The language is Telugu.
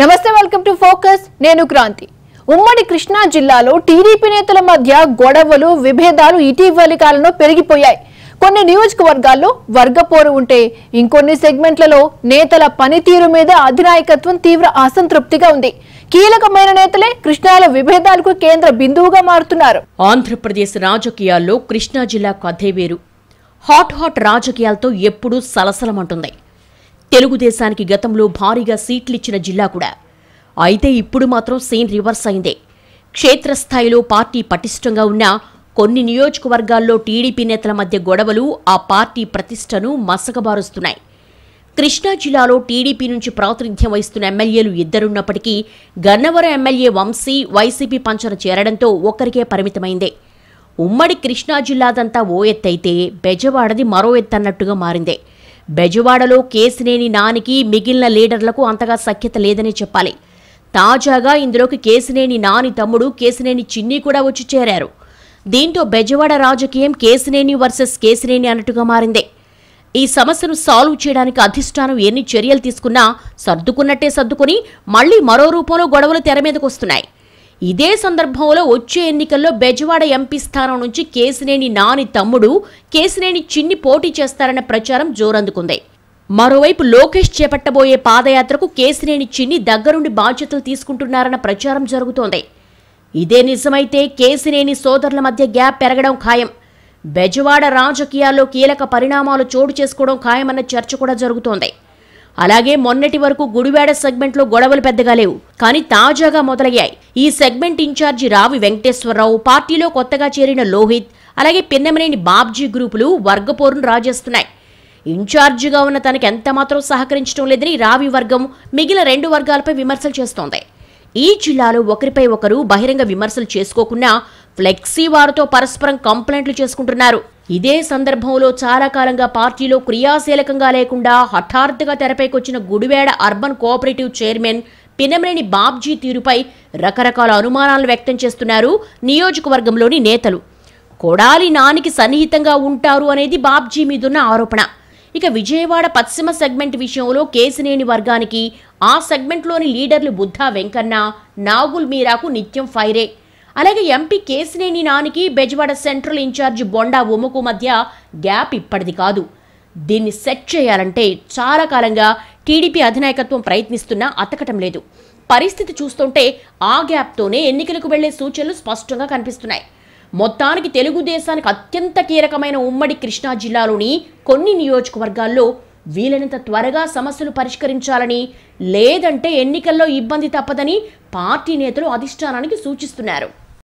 నమస్తే వెల్కమ్ టు ఫోకస్ నేను క్రాంతి ఉమ్మడి కృష్ణా జిల్లాలో టీడీపీ నేతల మధ్య గొడవలు విభేదాలు ఇటీవలి కాలంలో పెరిగిపోయాయి కొన్ని నియోజకవర్గాల్లో వర్గపోరు ఉంటే ఇంకొన్ని సెగ్మెంట్లలో నేతల పనితీరు మీద అధినాయకత్వం తీవ్ర అసంతృప్తిగా ఉంది కీలకమైన నేతలే కృష్ణాల విభేదాలకు కేంద్ర బిందువుగా మారుతున్నారు ఆంధ్రప్రదేశ్ రాజకీయాల్లో కృష్ణా జిల్లాకు అదే వేరు హాట్ హాట్ రాజకీయాలతో ఎప్పుడూ సలసలమంటుంది తెలుగుదేశానికి గతంలో భారీగా సీట్లిచ్చిన జిల్లా కూడా అయితే ఇప్పుడు మాత్రం సీన్ రివర్స్ అయిందే క్షేత్రస్థాయిలో పార్టీ పటిష్టంగా ఉన్న కొన్ని నియోజకవర్గాల్లో టీడీపీ నేతల మధ్య గొడవలు ఆ పార్టీ ప్రతిష్టను మసకబారుస్తున్నాయి కృష్ణా జిల్లాలో టీడీపీ నుంచి ప్రాతినిధ్యం వహిస్తున్న ఎమ్మెల్యేలు ఇద్దరున్నప్పటికీ గన్నవరం ఎమ్మెల్యే వంశీ వైసీపీ పంచన చేరడంతో ఒక్కరికే పరిమితమైందే ఉమ్మడి కృష్ణా జిల్లాదంతా ఓ ఎత్తైతే బెజవాడది మరో ఎత్తన్నట్టుగా మారిందే బెజవాడలో కేసినేని నానికి మిగిలిన లీడర్లకు అంతగా సఖ్యత లేదని చెప్పాలి తాజాగా ఇందులోకి కేసినేని నాని తమ్ముడు కేసినేని చిన్ని కూడా వచ్చి చేరారు దీంతో బెజవాడ రాజకీయం కేసినేని వర్సెస్ కేసినేని అన్నట్టుగా మారిందే ఈ సమస్యను సాల్వ్ చేయడానికి అధిష్టానం ఎన్ని చర్యలు తీసుకున్నా సర్దుకున్నట్టే సర్దుకుని మళ్లీ మరో రూపంలో గొడవలు తెర మీదకు వస్తున్నాయి ఇదే సందర్భంలో వచ్చే ఎన్నికల్లో బెజవాడ ఎంపీ స్థానం నుంచి కేసినేని నాని తమ్ముడు కేసినేని చిన్ని పోటీ చేస్తారన్న ప్రచారం జోరందుకుంది మరోవైపు లోకేష్ చేపట్టబోయే పాదయాత్రకు కేసినేని చిన్ని దగ్గరుండి బాధ్యతలు తీసుకుంటున్నారన్న ప్రచారం జరుగుతోంది ఇదే నిజమైతే కేసినేని సోదరుల మధ్య గ్యాప్ పెరగడం ఖాయం బెజవాడ రాజకీయాల్లో కీలక పరిణామాలు చోటు చేసుకోవడం ఖాయమన్న చర్చ కూడా జరుగుతోంది అలాగే మొన్నటి వరకు గుడివాడ సెగ్మెంట్లో గొడవలు పెద్దగా లేవు కానీ తాజాగా మొదలయ్యాయి ఈ సెగ్మెంట్ ఇన్ఛార్జి రావి వెంకటేశ్వరరావు పార్టీలో కొత్తగా చేరిన లోహిత్ అలాగే పిన్నమనేని బాబ్జీ గ్రూపులు వర్గపోరును రాజేస్తున్నాయి ఇన్ఛార్జిగా ఉన్న తనకు ఎంతమాత్రం సహకరించడం లేదని రావి వర్గం మిగిలిన రెండు వర్గాలపై విమర్శలు చేస్తోంది ఈ జిల్లాలో ఒకరిపై ఒకరు బహిరంగ విమర్శలు చేసుకోకుండా ఫ్లెక్సీ వారితో పరస్పరం కంప్లైంట్లు చేసుకుంటున్నారు ఇదే సందర్భంలో చాలా కాలంగా పార్టీలో క్రియాశీలకంగా లేకుండా హఠాత్తుగా తెరపైకొచ్చిన Gudivada urban cooperative chairman Pinamaneni Babji తీరుపై రకరకాల అనుమానాలు వ్యక్తం చేస్తున్నారు నియోజకవర్గంలోని నేతలు కొడాలి నానికి సన్నిహితంగా ఉంటారు అనేది బాబ్జీ మీదున్న ఆరోపణ ఇక విజయవాడ పశ్చిమ సెగ్మెంట్ విషయంలో కేసినేని వర్గానికి ఆ సెగ్మెంట్లోని లీడర్లు బుద్ధా వెంకన్న నాగుల్ మీరాకు నిత్యం ఫైరే అలాగే ఎంపీ కేశినేని నానికి బెజవాడ సెంట్రల్ ఇన్ఛార్జ్ బొండా ఉముకు మధ్య గ్యాప్ ఇప్పటిది కాదు దీన్ని సెట్ చేయాలంటే చాలా కాలంగా టీడీపీ అధినాయకత్వం ప్రయత్నిస్తున్నా అతకటం లేదు పరిస్థితి చూస్తుంటే ఆ గ్యాప్తోనే ఎన్నికలకు వెళ్లే సూచనలు స్పష్టంగా కనిపిస్తున్నాయి మొత్తానికి తెలుగుదేశానికి అత్యంత కీలకమైన ఉమ్మడి కృష్ణా జిల్లాలోని కొన్ని నియోజకవర్గాల్లో వీలైనంత త్వరగా సమస్యలు పరిష్కరించాలని లేదంటే ఎన్నికల్లో ఇబ్బంది తప్పదని పార్టీ నేతలు అధిష్టానానికి సూచిస్తున్నారు